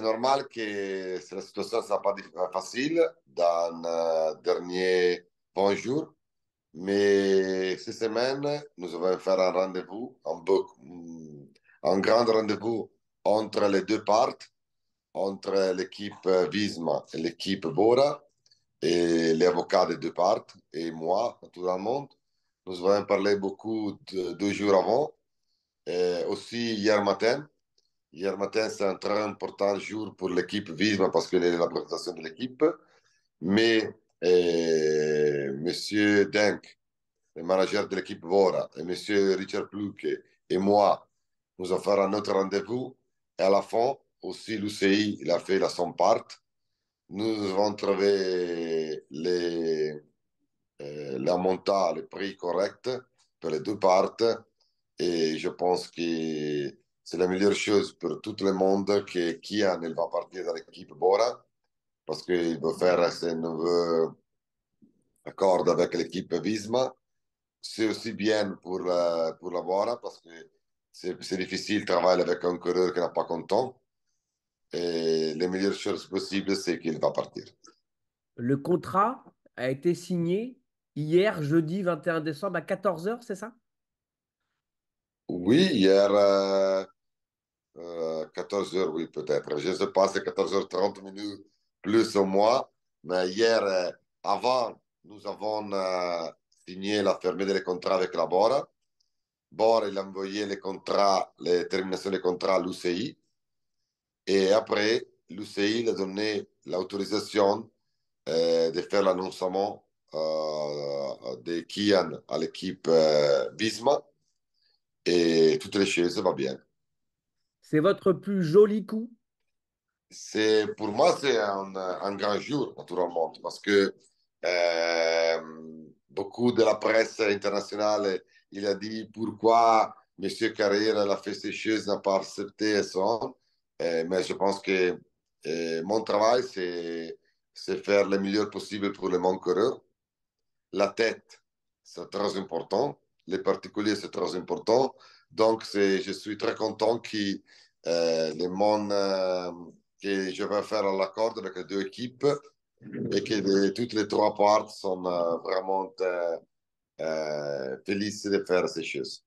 c'est normal que la situation ne soit pas facile dans les eh, derniers Mais cette semaine, nous allons faire un rendez-vous, mm, un, grand rendez-vous entre les deux parties, entre l'équipe euh, Visma et l'équipe Bora, et les avocats des deux parties, et moi, tout le monde. Nous allons parler beaucoup de, deux jours avant, et aussi hier matin. Hier matin, c'est un très important jour pour l'équipe Visma parce qu'elle est la présentation de l'équipe. Mais eh, Monsieur Denk, le manager de l'équipe Vora, et Monsieur Richard Pluke et moi, nous avons fait un autre rendez-vous. Et à la fin, aussi l'UCI, il a fait la son part. Nous avons trouvé les, euh, la montant, le prix correct pour les deux parties. Et je pense que c'est la meilleure chose pour tout le monde que Kian va partir dans l'équipe Bora parce qu'il veut faire ses nouveaux accords avec l'équipe Visma. C'est aussi bien pour la, euh, pour la Bora parce que c'est difficile de travailler avec un coureur qui n'a pas content. Et la meilleure chose possible, c'est qu'il va partir. Le contrat a été signé hier, jeudi 21 décembre à 14h, c'est ça Oui, hier. Euh, 14 euh, heures, oui, peut-être. Je ne sais pas, c'est 14h30 minutes, plus ou moins. Mais hier, euh, avant, nous avons euh, signé la fermée des contrats avec la Bora. Bora, il a envoyé les contrats, les terminations des contrats à l'UCI. Et après, l'UCI a donné l'autorisation de faire l'annoncement de Kian à l'équipe BISMA. Et toutes les choses vont bien. C'est votre plus joli coup c'est pour moi c'est un, grand jour naturellement parce que euh, beaucoup de la presse internationale il a dit pourquoi Monsieur Carrière la fait n'a pas accepté son mais je pense que euh, mon travail c'est faire le meilleur possible pour les monde la tête c'est très important les particuliers c'est très important donc c'est, je suis très content qu'il euh, le monde euh, que je vais faire à l'accord avec deux équipes et que toutes les trois parties sont euh, vraiment félicites de faire ces choses.